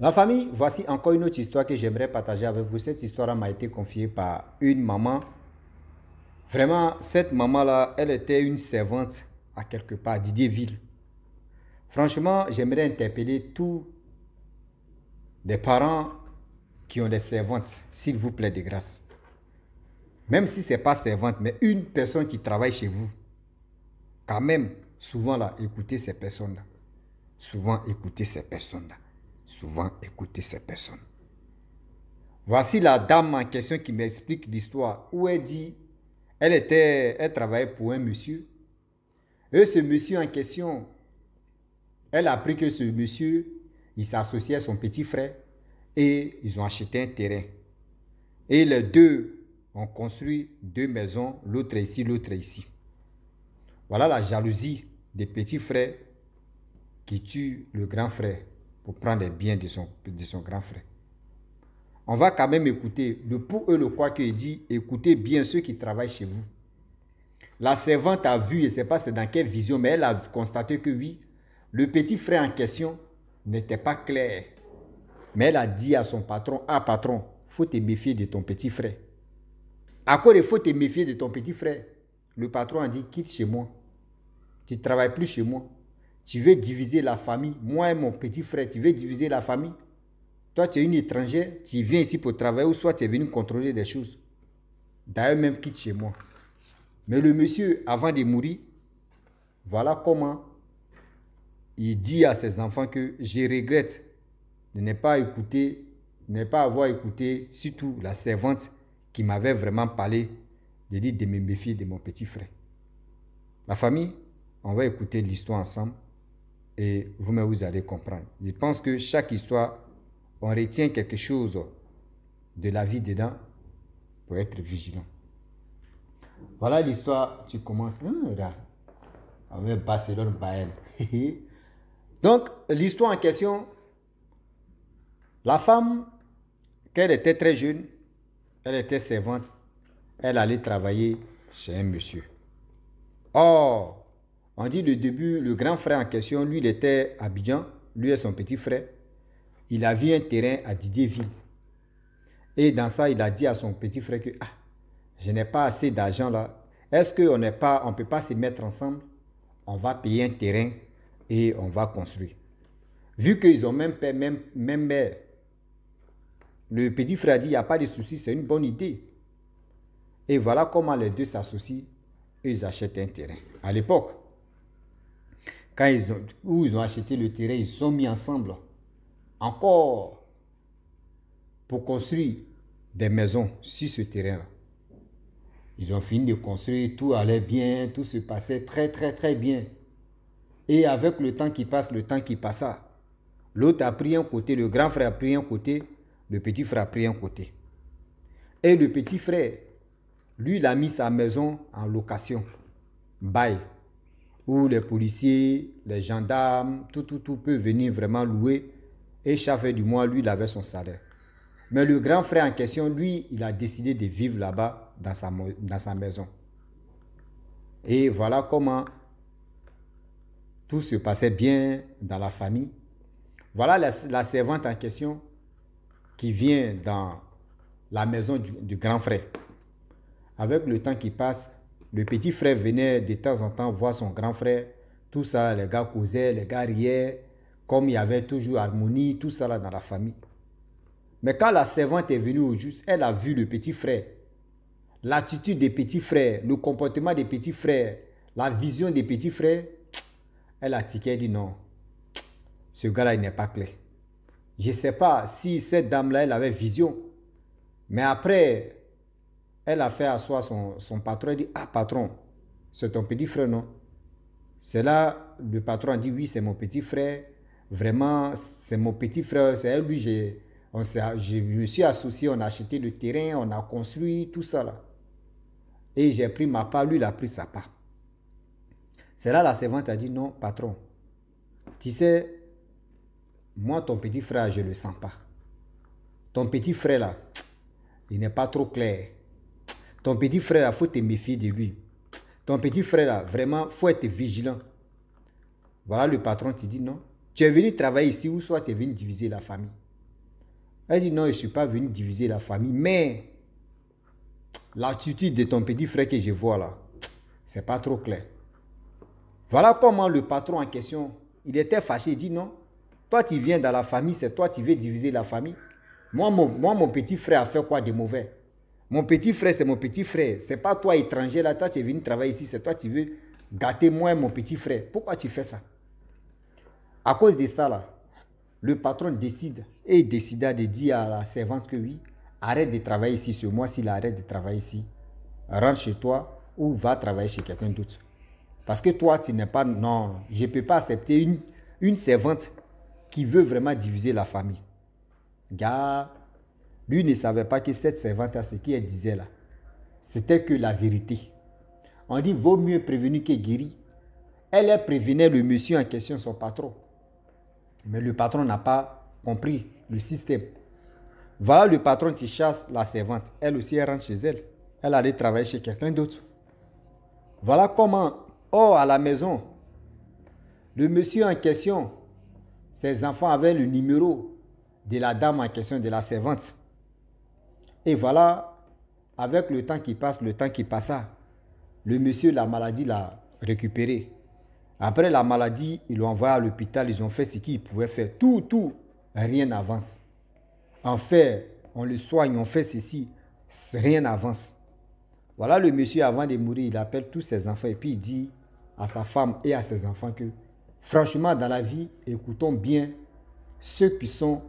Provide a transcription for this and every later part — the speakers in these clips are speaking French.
La famille, voici encore une autre histoire que j'aimerais partager avec vous. Cette histoire m'a été confiée par une maman. Vraiment, cette maman-là, elle était une servante à quelque part, Ville. Franchement, j'aimerais interpeller tous les parents qui ont des servantes, s'il vous plaît, de grâce. Même si ce n'est pas servante, mais une personne qui travaille chez vous, quand même, souvent là, écoutez ces personnes-là. Souvent, écoutez ces personnes-là souvent écouter ces personnes. Voici la dame en question qui m'explique l'histoire où elle dit, elle était, elle travaillait pour un monsieur. Et ce monsieur en question, elle a appris que ce monsieur, il s'associait à son petit frère et ils ont acheté un terrain. Et les deux ont construit deux maisons, l'autre ici, l'autre ici. Voilà la jalousie des petits frères qui tuent le grand frère pour prendre les biens de son, de son grand frère. On va quand même écouter le pour eux, le quoi qu'il dit, écoutez bien ceux qui travaillent chez vous. La servante a vu, je ne sais pas c'est dans quelle vision, mais elle a constaté que oui, le petit frère en question n'était pas clair. Mais elle a dit à son patron, ah patron, faut te méfier de ton petit frère. À quoi il faut te méfier de ton petit frère Le patron a dit, quitte chez moi. Tu ne travailles plus chez moi. Tu veux diviser la famille. Moi et mon petit frère, tu veux diviser la famille. Toi, tu es une étrangère, tu viens ici pour travailler ou soit tu es venu contrôler des choses. D'ailleurs, même quitte chez moi. Mais le monsieur, avant de mourir, voilà comment il dit à ses enfants que je regrette de ne pas écouter, de ne pas avoir écouté surtout la servante qui m'avait vraiment parlé, de dire de me méfier de mon petit frère. La famille, on va écouter l'histoire ensemble et vous-même, vous allez comprendre. Je pense que chaque histoire, on retient quelque chose de la vie dedans pour être vigilant. Voilà l'histoire, tu commences hum, là, avec ah, Barcelone-Bayern. Donc, l'histoire en question, la femme, qu'elle était très jeune, elle était servante, elle allait travailler chez un monsieur. Or, on dit le début, le grand frère en question, lui, il était à Abidjan, lui et son petit frère. Il a vu un terrain à Didierville. Et dans ça, il a dit à son petit frère que ah, je n'ai pas assez d'argent là. Est-ce qu'on n'est pas, on peut pas se mettre ensemble On va payer un terrain et on va construire. Vu qu'ils ont même père, même, même mère, euh, le petit frère dit il n'y a pas de souci, c'est une bonne idée. Et voilà comment les deux s'associent. Ils achètent un terrain. À l'époque, quand ils ont, où ils ont acheté le terrain, ils sont mis ensemble encore pour construire des maisons sur ce terrain-là. Ils ont fini de construire, tout allait bien, tout se passait très très très bien. Et avec le temps qui passe, le temps qui passa, l'autre a pris un côté, le grand frère a pris un côté, le petit frère a pris un côté. Et le petit frère, lui, il a mis sa maison en location. bail où les policiers, les gendarmes, tout, tout, tout peut venir vraiment louer. Et chaque du mois, lui, il avait son salaire. Mais le grand frère en question, lui, il a décidé de vivre là-bas dans sa, dans sa maison. Et voilà comment tout se passait bien dans la famille. Voilà la, servante en question qui vient dans la maison du, du grand frère. Avec le temps qui passe, le petit frère venait de temps en temps voir son grand frère. Tout ça, les gars causaient, les gars riaient. Comme il y avait toujours harmonie, tout ça là dans la famille. Mais quand la servante est venue au juste, elle a vu le petit frère. L'attitude des petits frères, le comportement des petits frères, la vision des petits frères. Elle a tiqué et dit non, ce gars-là, il n'est pas clair. Je ne sais pas si cette dame-là, elle avait vision. Mais après, elle a fait asseoir son, son patron. et dit Ah, patron, c'est ton petit frère, non C'est là, le patron a dit Oui, c'est mon petit frère. Vraiment, c'est mon petit frère. C'est lui, j'ai, je me suis associé, on a acheté le terrain, on a construit, tout ça là. Et j'ai pris ma part, lui, il a pris sa part. C'est là la servante a dit Non, patron, tu sais, moi, ton petit frère, je ne le sens pas. Ton petit frère là, il n'est pas trop clair. Ton petit frère, il faut te méfier de lui. Ton petit frère, là, vraiment, il faut être vigilant. Voilà, le patron te dit non. Tu es venu travailler ici ou soit tu es venu diviser la famille. Elle dit non, je ne suis pas venu diviser la famille, mais l'attitude de ton petit frère que je vois là, c'est pas trop clair. Voilà comment le patron en question, il était fâché, il dit non, toi tu viens dans la famille, c'est toi qui veux diviser la famille. Moi moi, mon petit frère a fait quoi de mauvais mon petit frère, c'est mon petit frère. C'est pas toi étranger là, toi tu es venu travailler ici, c'est toi qui veux gâter moi mon petit frère. Pourquoi tu fais ça À cause de ça là, le patron décide et il décida de dire à la servante que oui, arrête de travailler ici ce mois, s'il arrête de travailler ici, rentre chez toi ou va travailler chez quelqu'un d'autre. Parce que toi, tu n'es pas... Non, je ne peux pas accepter une, une servante qui veut vraiment diviser la famille. Gars, lui ne savait pas que cette servante, à ce qu'elle disait là, c'était que la vérité. On dit, vaut mieux prévenir que guéri. Elle, elle prévenait le monsieur en question, son patron. Mais le patron n'a pas compris le système. Voilà le patron qui chasse la servante. Elle aussi, elle rentre chez elle. Elle allait travailler chez quelqu'un d'autre. Voilà comment, oh, à la maison, le monsieur en question, ses enfants avaient le numéro de la dame en question, de la servante. Et voilà, avec le temps qui passe, le temps qui passa, le monsieur, la maladie l'a récupéré. Après la maladie, ils l'ont envoyé à l'hôpital, ils ont fait ce qu'ils pouvaient faire. Tout, tout, rien n'avance. En fait, on le soigne, on fait ceci, rien n'avance. Voilà le monsieur, avant de mourir, il appelle tous ses enfants et puis il dit à sa femme et à ses enfants que, franchement, dans la vie, écoutons bien ceux qui sont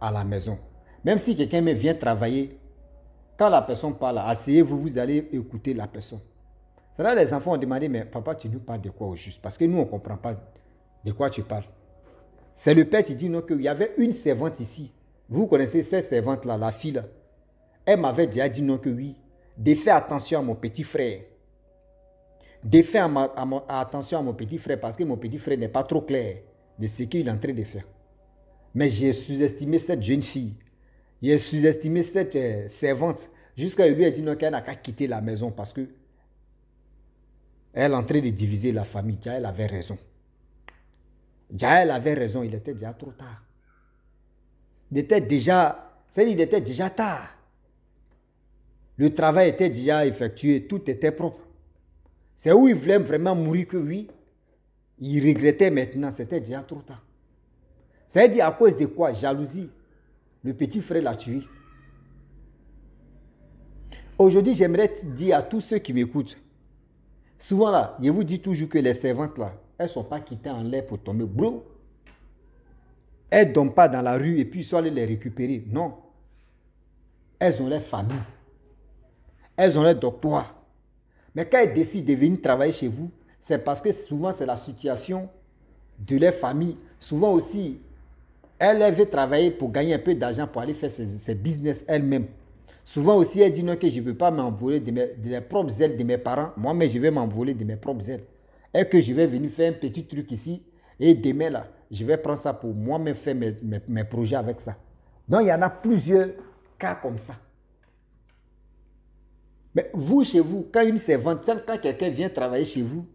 à la maison. Même si quelqu'un vient travailler, quand la personne parle, asseyez-vous, vous allez écouter la personne. C'est les enfants ont demandé, mais papa, tu nous parles de quoi au juste Parce que nous, on ne comprend pas de quoi tu parles. C'est le père qui dit non, qu'il y avait une servante ici. Vous connaissez cette servante-là, la fille là. Elle m'avait déjà dit non que oui. De attention à mon petit frère. De faire attention à mon petit frère parce que mon petit frère n'est pas trop clair de ce qu'il est en train de faire. Mais j'ai sous-estimé cette jeune fille. J'ai sous-estimé cette euh, servante jusqu'à lui a dit non, qu'elle n'a qu'à quitter la maison parce que elle est en train de diviser la famille. Jaël avait raison. Jaël avait raison, il était déjà trop tard. Il était déjà, cest il était déjà tard. Le travail était déjà effectué, tout était propre. C'est où il voulait vraiment mourir que lui. il regrettait maintenant, c'était déjà trop tard. Ça veut dire à cause de quoi Jalousie, le petit frère l'a tué. Aujourd'hui, j'aimerais dire à tous ceux qui m'écoutent, souvent là, je vous dis toujours que les servantes là, elles sont pas quittées en l'air pour tomber. Bro, elles ne pas dans la rue et puis soit les récupérer. Non. Elles ont leur famille. Elles ont leur doctorat. Mais quand elles décident de venir travailler chez vous, c'est parce que souvent c'est la situation de leur famille. Souvent aussi, elle, veut travailler pour gagner un peu d'argent pour aller faire ses, business elle-même. Souvent aussi, elle dit non, que je ne peux pas m'envoler de, mes, propres ailes de mes parents. Moi, mais je vais m'envoler de mes propres ailes. Et que je vais venir faire un petit truc ici. Et demain, là, je vais prendre ça pour moi-même faire mes, projets avec ça. Donc, il y en a plusieurs cas comme ça. Mais vous, chez vous, quand une servante, quand quelqu'un vient travailler chez vous,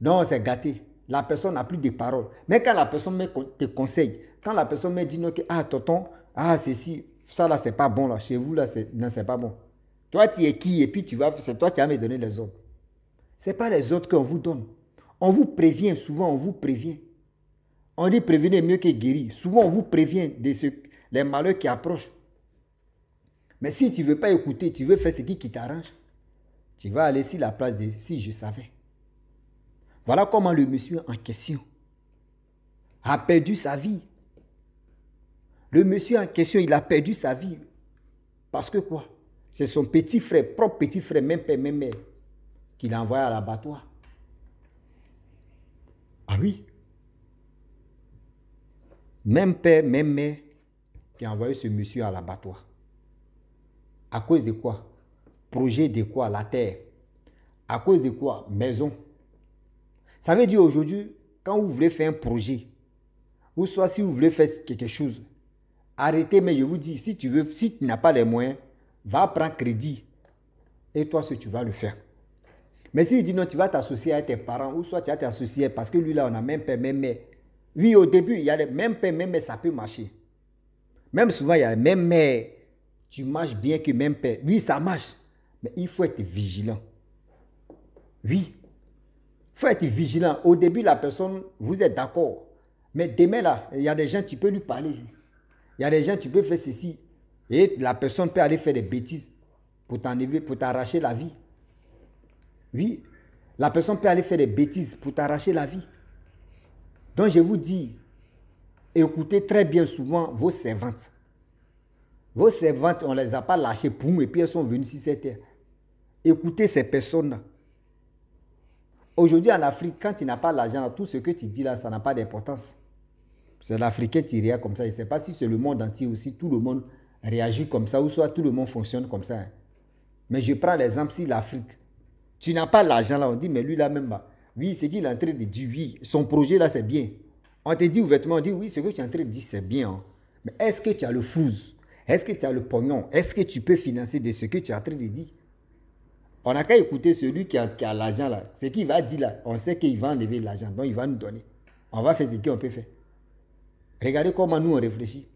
non, c'est gâté. La personne n'a plus de parole. Mais quand la personne te conseille, quand la personne me dit non, que, ah, tonton, ah, ceci, ça là, c'est pas bon, là, chez vous, là, c'est, non, c'est pas bon. Toi, tu es qui Et puis, tu vas, c'est toi qui vas me donner les autres. Ce n'est pas les autres qu'on vous donne. On vous prévient, souvent, on vous prévient. On dit prévenir mieux que guérir. Souvent, on vous prévient des les malheurs qui approchent. Mais si tu ne veux pas écouter, tu veux faire ce qui, qui t'arrange, tu vas aller sur la place de si je savais. Voilà comment le monsieur en question a perdu sa vie le monsieur en question, il a perdu sa vie. Parce que quoi C'est son petit frère, propre petit frère, même père, même mère, qui l'a envoyé à l'abattoir. Ah oui Même père, même mère, qui a envoyé ce monsieur à l'abattoir. À cause de quoi Projet de quoi La terre. À cause de quoi Maison. Ça veut dire aujourd'hui, quand vous voulez faire un projet, ou soit si vous voulez faire quelque chose, Arrêtez, mais je vous dis, si tu veux, si tu n'as pas les moyens, va prendre crédit. Et toi, ce tu vas le faire. Mais s'il dit non, tu vas t'associer à tes parents, ou soit tu vas t'associer parce que lui là, on a même père, même mère. Oui, au début, il y a les mêmes même mère, ça peut marcher. Même souvent, il y a les mêmes Tu marches bien que même père. Oui, ça marche. Mais il faut être vigilant. Oui. Il faut être vigilant. Au début, la personne, vous êtes d'accord. Mais demain, là, il y a des gens, tu peux lui parler. Il y a des gens, tu peux faire ceci. Et la personne peut aller faire des bêtises pour t'enlever, pour t'arracher la vie. Oui, la personne peut aller faire des bêtises pour t'arracher la vie. Donc je vous dis, écoutez très bien souvent vos servantes. Vos servantes, on ne les a pas lâchées pour nous et puis elles sont venues sur cette terre. Écoutez ces personnes-là. Aujourd'hui en Afrique, quand tu n'as pas l'argent, tout ce que tu dis là, ça n'a pas d'importance. C'est l'Africain réagit comme ça. Je ne sais pas si c'est le monde entier aussi, tout le monde réagit comme ça, ou soit tout le monde fonctionne comme ça. Hein. Mais je prends l'exemple, si l'Afrique, tu n'as pas l'argent là, on dit, mais lui là même, pas bah. oui, c'est qu'il est en train de dire, oui, son projet là, c'est bien. On te dit ouvertement, on dit, oui, ce que tu es en train de dire, c'est bien. Hein. Mais est-ce que tu as le fouze? Est-ce que tu as le pognon Est-ce que tu peux financer de ce que tu es en train de dire On n'a qu'à écouter celui qui a, a l'argent là. Ce qu'il va dire là, on sait qu'il va enlever l'argent, donc il va nous donner. On va faire ce qu'on peut faire. Regardez comment nous on réfléchit.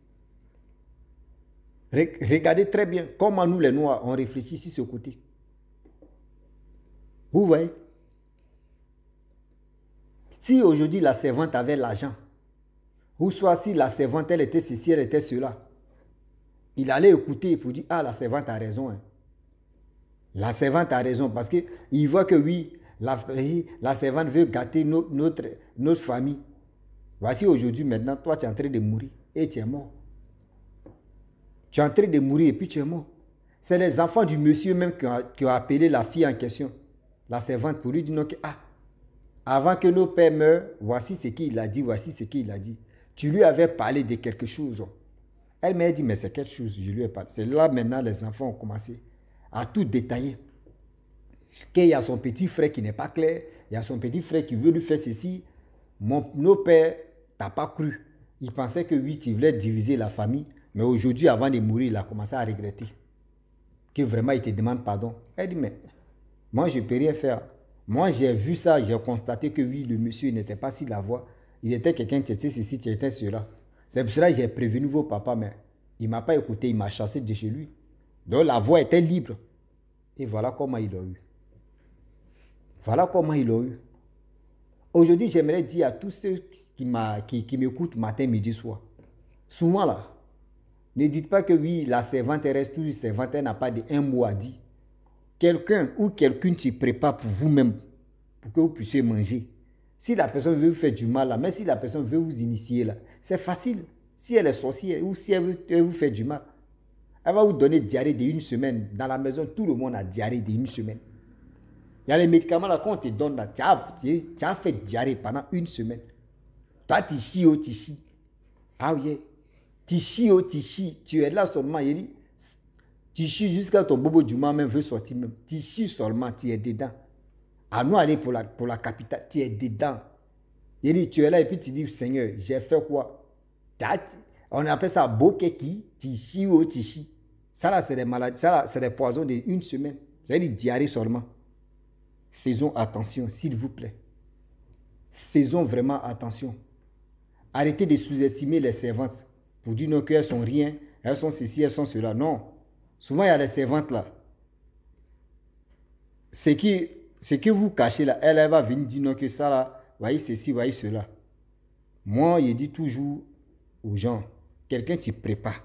Regardez très bien comment nous les Noirs on réfléchit sur ce côté. Vous voyez Si aujourd'hui la servante avait l'argent, ou soit si la servante elle était ceci, elle était cela, il allait écouter pour dire Ah, la servante a raison. Hein. La servante a raison parce qu'il voit que oui, la, servante veut gâter notre, notre, notre famille. Voici aujourd'hui, maintenant, toi, tu es en train de mourir et tu es mort. Tu es en train de mourir et puis tu es mort. C'est les enfants du monsieur même qui ont, appelé la fille en question, la servante, pour lui dire ah, avant que nos pères meurent, voici ce qu'il a dit, voici ce qu'il a dit. Tu lui avais parlé de quelque chose. Elle m'a dit, mais c'est quelque chose, je lui ai parlé. C'est là maintenant les enfants ont commencé à tout détailler. Qu'il y a son petit frère qui n'est pas clair, il y a son petit frère qui veut lui faire ceci. Mon, nos pères T'as pas cru. Il pensait que oui, tu voulait diviser la famille. Mais aujourd'hui, avant de mourir, il a commencé à regretter. Que vraiment, il te demande pardon. Elle dit, mais moi, je ne peux rien faire. Moi, j'ai vu ça, j'ai constaté que oui, le monsieur n'était pas si la voix. Il était quelqu'un qui était ceci, qui était cela. C'est pour cela que j'ai prévenu vos papas, mais il ne m'a pas écouté, il m'a chassé de chez lui. Donc la voix était libre. Et voilà comment il l'a eu. Voilà comment il l'a eu. Aujourd'hui, j'aimerais dire à tous ceux qui, m'écoutent matin, midi, soir. Souvent, là, ne dites pas que oui, la servante reste toujours servante, elle n'a pas de un mot à dire. Quelqu'un ou quelqu'un se prépare pour vous-même, pour que vous puissiez manger. Si la personne veut vous faire du mal, là, même si la personne veut vous initier, là, c'est facile. Si elle est sorcière ou si elle veut, vous faire du mal, elle va vous donner diarrhée d'une semaine. Dans la maison, tout le monde a diarrhée d'une semaine. Il y a les médicaments là qu'on te donne là. Tu as, fait diarrhée pendant une semaine. Toi, tu chies au oh, Ah oui. Tu chies au oh, chies Tu es là seulement. Il dit tu chies jusqu'à ton bobo du même veut sortir même. Tu chies seulement. Tu es dedans. À nous aller pour la, pour la capitale. Tu es dedans. Il dit tu es là et puis tu dis Seigneur, j'ai fait quoi On appelle ça bokeki. Tu chies au oh, Ça là, c'est des maladies. Ça c'est des poisons d'une semaine. C'est-à-dire diarrhée seulement. Faisons attention, s'il vous plaît. Faisons vraiment attention. Arrêtez de sous-estimer les servantes pour dire non qu'elles sont rien, elles sont ceci, elles sont cela. Non. Souvent, il y a les servantes là. Ce, qui, ce que vous cachez là, elle, elle va venir dire non que ça là, voyez ceci, voyez cela. Moi, je dis toujours aux gens, quelqu'un tu prépare.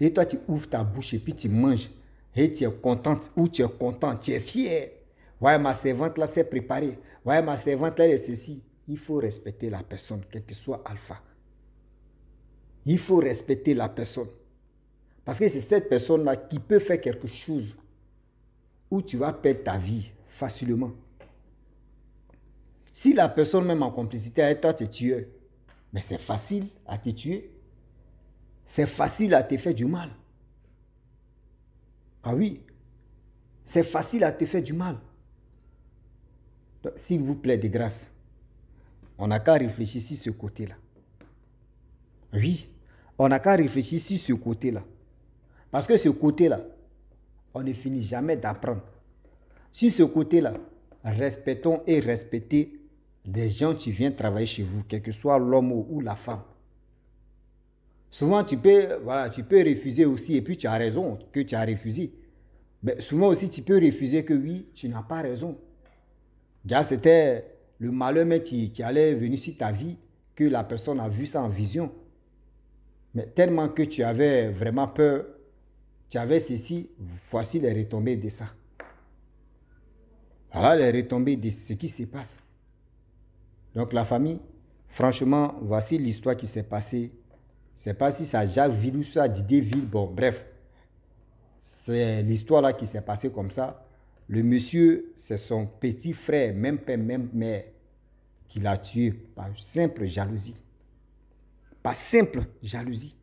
Et toi, tu ouvres ta bouche et puis tu manges. Et tu es contente ou tu es content, tu es fier. Ouais, ma servante là s'est préparée. Ouais, ma servante là elle est ceci. Il faut respecter la personne, quel que soit alpha. Il faut respecter la personne. Parce que c'est cette personne-là qui peut faire quelque chose où tu vas perdre ta vie facilement. Si la personne même en complicité avec toi te tue, mais c'est facile à te tuer. C'est facile à te faire du mal. Ah oui, c'est facile à te faire du mal s'il vous plaît, de grâce, on n'a qu'à réfléchir sur ce côté-là. Oui, on n'a qu'à réfléchir sur ce côté-là. Parce que ce côté-là, on ne finit jamais d'apprendre. Sur ce côté-là, respectons et respectez des gens qui viennent travailler chez vous, quel que soit l'homme ou la femme. Souvent, tu peux, voilà, tu peux refuser aussi, et puis tu as raison que tu as refusé. Mais souvent aussi, tu peux refuser que oui, tu n'as pas raison c'était le malheur mais qui, allait venir sur ta vie, que la personne a vu ça en vision. Mais tellement que tu avais vraiment peur, tu avais ceci, voici les retombées de ça. Voilà les retombées de ce qui se passe. Donc la famille, franchement, voici l'histoire qui s'est passée. C'est pas si ça Jacques Ville ou ça Didier Ville, bon, bref. C'est l'histoire là qui s'est passée comme ça. Le monsieur, c'est son petit frère, même père, même mère, qui l'a tué par simple jalousie. Par simple jalousie.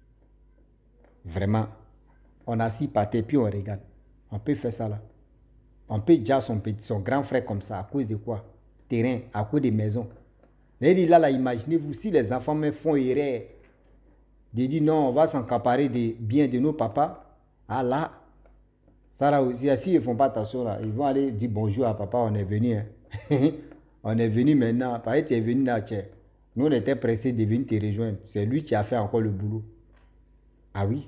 Vraiment, on assis par terre, puis on regarde. On peut faire ça là. On peut déjà son, petit, son grand frère comme ça, à cause de quoi Terrain, à cause des maisons. Mais là, là imaginez-vous, si les enfants me font erreur, de dire non, on va s'encaparer des biens de nos papas, ah là, ça là aussi, s'ils ne font pas attention là, ils vont aller dire bonjour à papa, on est venu. Hein. on est venu maintenant. tu es venu là, Nous, on était pressés de venir te rejoindre. C'est lui qui a fait encore le boulot. Ah oui?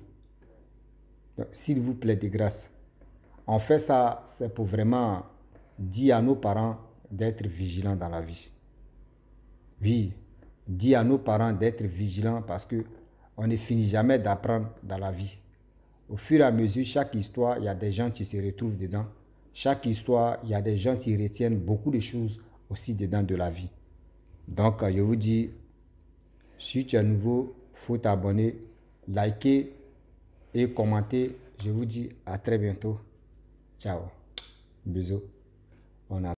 s'il vous plaît, de grâce. On fait ça, c'est pour vraiment dire à nos parents d'être vigilants dans la vie. Oui, dire à nos parents d'être vigilants parce que on ne finit jamais d'apprendre dans la vie. Au fur et à mesure, chaque histoire, il y a des gens qui se retrouvent dedans. Chaque histoire, il y a des gens qui retiennent beaucoup de choses aussi dedans de la vie. Donc, euh, je vous dis, si tu es nouveau, faut t'abonner, liker et commenter. Je vous dis à très bientôt. Ciao. Bisous. On a